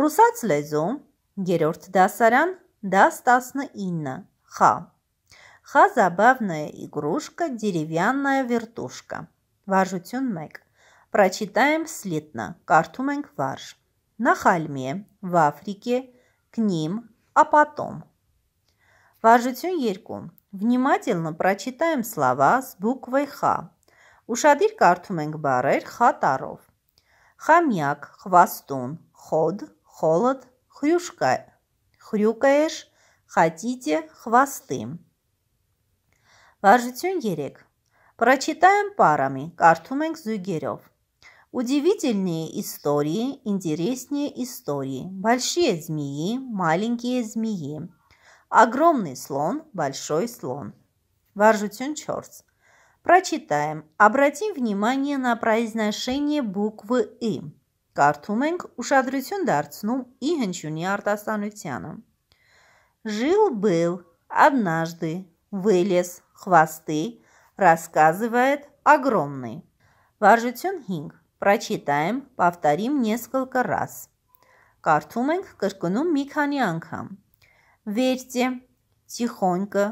Ռուսաց լեզու, երրորդ դասարան, դաս 19, խա։ Խա забавная игрушка, деревянная вертушка։ Վարժություն 1։ Прочитаем слитно. Կարդում ենք վարժ։ На холме, в Африке, к ним, а потом. Վարժություն 2։ Внимательно прочитаем слова с буквой Х. Ушադիր կարդում ենք բառեր Х տառով։ Խամյակ, խվաստուն, խոդ, холод, хрюшка, хрюкаешь, хотите хвосты. Վարժություն Ерек, Прочитаем парами. Կարդում ենք Удивительные истории, интереснее истории. Большие змеи, маленькие змеи. Огромный слон, большой слон. Варжутюн Чорс. Прочитаем. Обратим внимание на произношение буквы И. Կարդում ենք ուշադրություն դարձնում ի հնչյունի արտասանությանը։ Жил-был однажды вылез хвосты, рассказывает огромный. Վարժություն 5. Прочитаем, повторим несколько раз. Կարդում ենք կրկնում մի քանի անգամ։ Верьте, тихонько,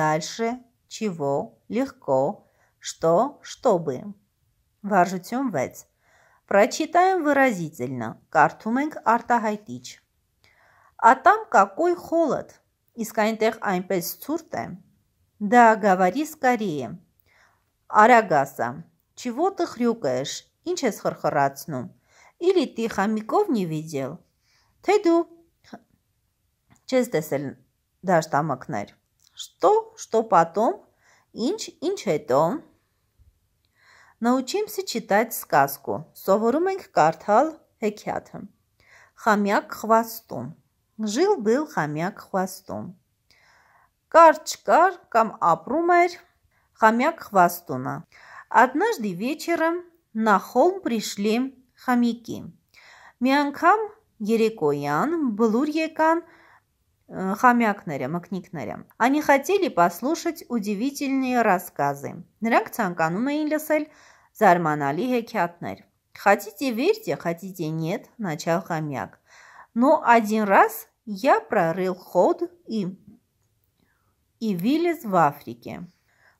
дальше, чего, легко, что, чтобы։ Վարժություն 6 Прочитаем выразительно. Կարդում ենք արտահայտիչ։ Атам какой холод. Իսկ այնտեղ այնպես ցուրտ է։ Да, говори скорее. Арагаса. Чего ты хрюкаешь? Ինչ ես խրխրացնում։ Или ты хомяков не видел? Թե դու չես տեսել դաշտամակներ։ Что, что потом? Ինչ, ինչ հետո։ Научимся читать сказку. Սովորում ենք կարդալ հեքիաթը։ Խամյակ խվաստում։ Ժիլ-բիլ խամյակ խվաստում։ Կար չկար կամ ապրում էր խամյակ խվաստունը։ Однажды вечером на холм пришли хомяки։ Մի անգամ երեկոյան բլուր եկան խամյակները, մկնիկները։ Они хотели послушать удивительные рассказы։ Նրանք ցանկանում էին լսել զարմանալի հեքիաթներ։ Хотите верьте, хотите нет, начал хомяк. Но один раз я прорыл ход и и вылез в Африке։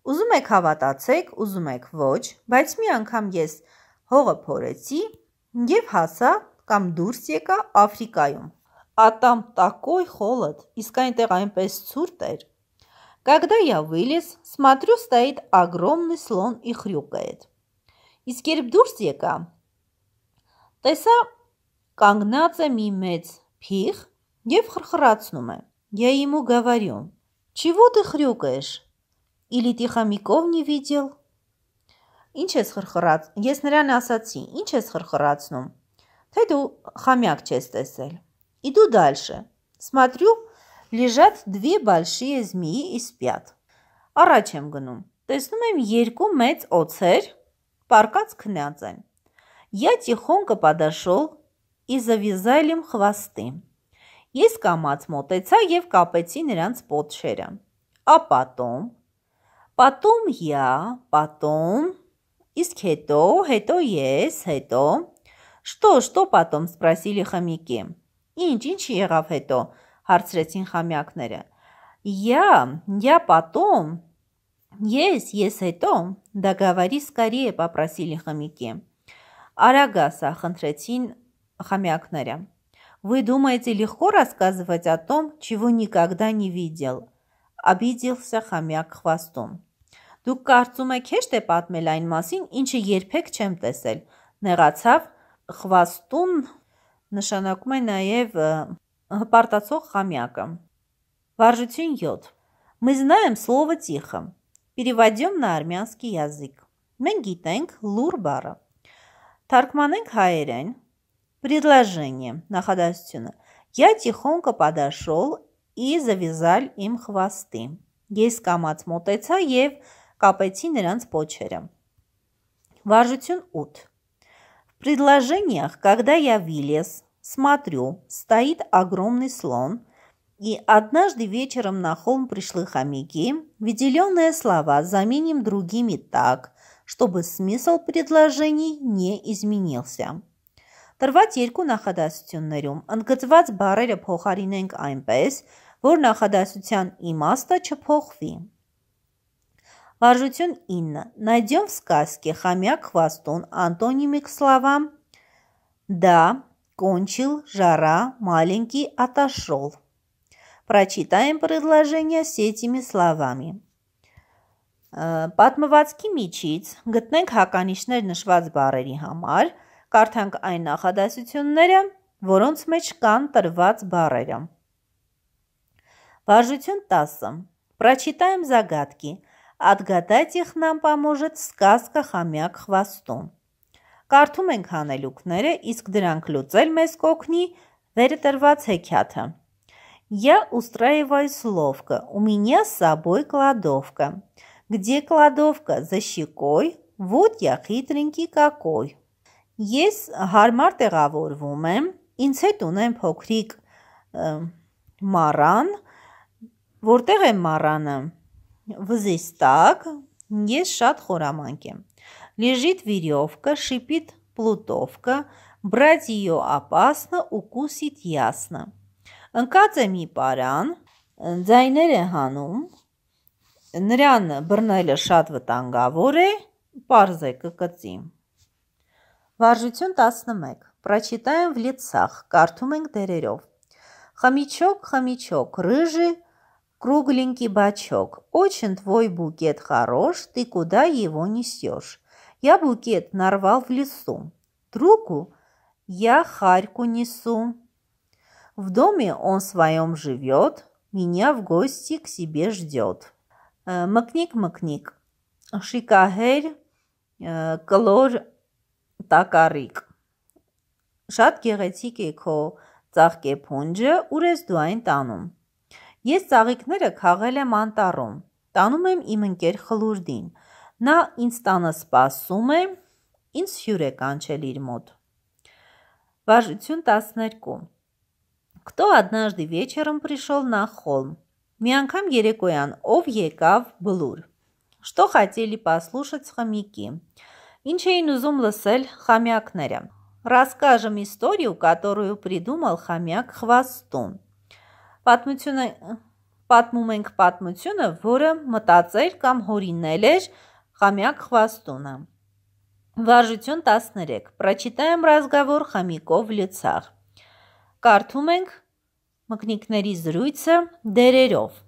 Ուզում եք հավատացեք, ուզում եք ոչ, բայց մի անգամ ես հողը փորեցի եւ հասա կամ դուրս եկա Աֆրիկայում։ Ատամ такой холод, իսկ այնտեղ այնպես ցուրտ էր։ Когда я вылез, смотрю, стоит огромный слон и хрюкает։ Իսկ երբ դուրս եկա, տեսա կանգնած է մի մեծ փիղ եւ խրխրացնում է։ Я ему говорю: "Чего ты хрюкаешь? Или ты хомяков не видел?" Ինչ ես խրխրած։ Ես նրան ասացի, ինչ ես խրխրացնում։ Թե դու խամյակ չես տեսել։ Иду дальше. Смотрю, լիժած դվի բալշի էզմիի իսպյատ։ Առաջ եմ գնում։ Տեսնում եմ երկու մեծ օծեր, պարկած քնած են։ Я тихонько подошел и завязал им хвосты։ Ես կամած մոտեցա եւ կապեցի նրանց պոչերը։ А потом, потом я, потом, իսկ հետո, հետո ես, հետո։ Что, что потом спросили хомяки? Ինչ, ինչ եղավ հետո, հարցրեցին խամյակները։ Յա, я потом, ես, ես հետո, դագավարի սկարի է պապրասիլի խմիկի։ Արագասա խնդրեցին խամյակները։ Вы думаете легко рассказывать о том, чего никогда не видел։ Обиделся хомяк хвостом։ Դուք կարծում եք հեշտ է պատմել այն մասին, ինչը երբեք չեմ տեսել։ Նեղացավ խվաստուն նշանակում է նաև հպարտացող խամյակը։ Վարժություն 7. Мы знаем слово тихо. Переводим на армянский язык. Մենք գիտենք լուր բառը։ Թարգմանենք հայերեն։ Предложение. Նախադասությունը. Я тихонько подошел и завязал им хвосты. Ես կամած մոտեցա եւ կապեցի նրանց փոչերը։ Վարժություն 8. предложениях, когда я вылез, смотрю, стоит огромный слон, и однажды вечером на холм пришли хомяки, выделенные слова заменим другими так, чтобы смысл предложений не изменился։ Տրված երկու նախադասություններում ընդգծված բառերը փոխարինենք այնպես, որ նախադասության и маста իմ Ложутюн Инна. Найдем в сказке хомяк Хвостун Антони слова. Да, кончил, жара, маленький отошел. Прочитаем предложение с этими словами. Э, Պատմվածքի միջից գտնենք հականիշներ նշված բառերի համար, կարդանք այն նախադասությունները, որոնց մեջ կան տրված բառերը։ Բաժություն 10. Прочитаем загадки. «Отгадать их нам поможет сказка «Խամյակ хвостун»։ Կարդում ենք հանելուկները, իսկ դրանք լուծել մեզ կօգնի վերը տրված հեքիաթը։ Я устраиваюсь ловко. У меня с собой кладовка. Где кладовка? За щекой. Вот я хитренький какой. Ես հարմար տեղավորվում եմ, ինձ հետ ունեմ փոքրիկ մառան, որտեղ է մառանը վզից տակ, ես շատ խորամանկ եմ։ Лежит веревка, шипит плутовка, брать ее опасно, укусит ясно։ Ընկած է մի պարան, ձայներ է հանում, նրան բռնելը շատ վտանգավոր է, պարզ է կկծի։ Վարժություն 11։ Прочитаем в лицах. Կարդում ենք դերերով։ Խմիչոկ, խմիչոկ, рыжий, кругленький бачок. Очень твой букет хорош, ты куда его несешь? Я букет нарвал в лесу. Другу я харьку несу. В доме он своем живет, меня в гости к себе ждет. Э, макник, макник, Шикагель э, колор, такарик. Շատ գեղեցիկ ко, քո пунже ուր ես դու Ես ծաղիկները քաղել եմ անտառում, տանում եմ իմ ընկեր խլուրդին։ Նա ինձ տանը սպասում է, ինձ հյուր է կանչել իր մոտ։ Վարժություն 12 Кто однажды вечером пришел на холм? Մի անգամ երեկոյան ով եկավ բլուր։ Что хотели послушать хомяки? Ինչ էին ուզում լսել խամյակները։ Расскажем историю, которую придумал хомяк Хвостун։ Պատմությունը պատմում ենք պատմությունը, որը մտածել կամ հորինել էր Խամյակ Խվաստունը։ Վարժություն 13։ Прочитаем разговор Խամիկով լցախ։ Կարդում ենք մկնիկների զրույցը դերերով։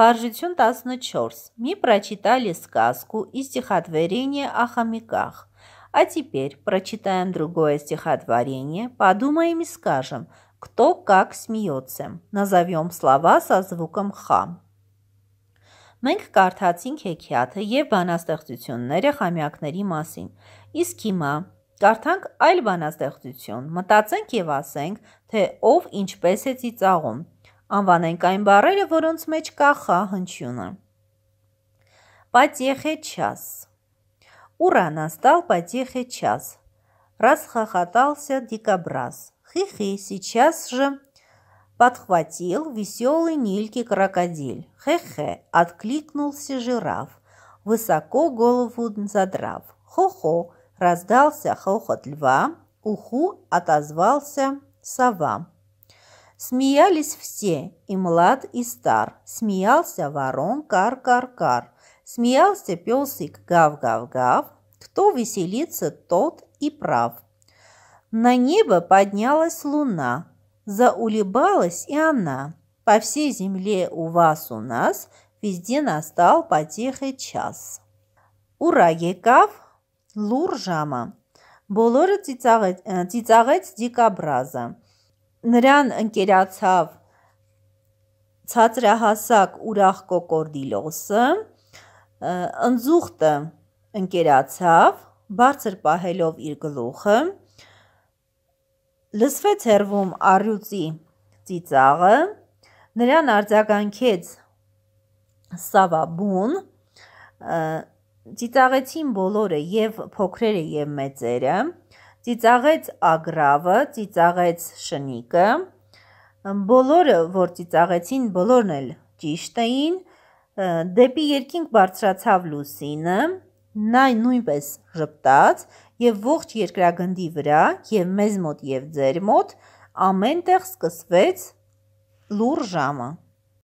Վարժություն 14. Մի прочитали сказку и стихотворение о хомяках. А теперь прочитаем другое стихотворение, подумаем и скажем, Кто как смеется. Назовем слова со звуком «ха». Մենք կարդացինք հեքիաթը եւ բանաստեղծությունները խամյակների մասին։ Իսկ հիմա կարդանք այլ բանաստեղծություն։ Մտածենք եւ ասենք, թե ով ինչպես է ծիծաղում։ Անվանենք այն բառերը, որոնց մեջ կա խա հնչյունը։ Պատեխեչաս։ Ура настал потехе час. Расхохотался дикобраз. Хи-хи, сейчас же подхватил веселый Нильки крокодиль. Хе-хе, откликнулся жираф, высоко голову задрав. Хо-хо, раздался хохот льва, уху отозвался сова. Смеялись все, и млад, и стар. Смеялся ворон кар-кар-кар. Смеялся песик гав-гав-гав. Кто веселится, тот и прав. На небо поднялась луна, заулибалась и она. По всей земле у вас, у нас, везде настал потихий час. Ուրա եկավ լուր ժամը։ Բոլորը ծիծաղեց դիկաբրազը։ Նրան ընկերացավ ցածրահասակ ուրախ կոկորդիլոսը, ընձուղտը ընկերացավ, բարձր պահելով իր գլուխը, լսվեց հերվում առյուծի ծիծաղը, նրան արձագանքեց Սավաբուն, ծիծաղեցին բոլորը եւ փոքրերը եւ մեծերը, ծիծաղեց Ագրավը, ծիծաղեց Շնիկը, բոլորը, որ ծիծաղեցին, բոլորն էլ ճիշտ էին, դեպի երկինք բարձրացավ Լուսինը, նա նույնպես ժպտաց եւ ողջ երկրագնդի վրա եւ մեզ մոտ եւ ձեր մոտ ամեն տեղ սկսվեց լուր ժամը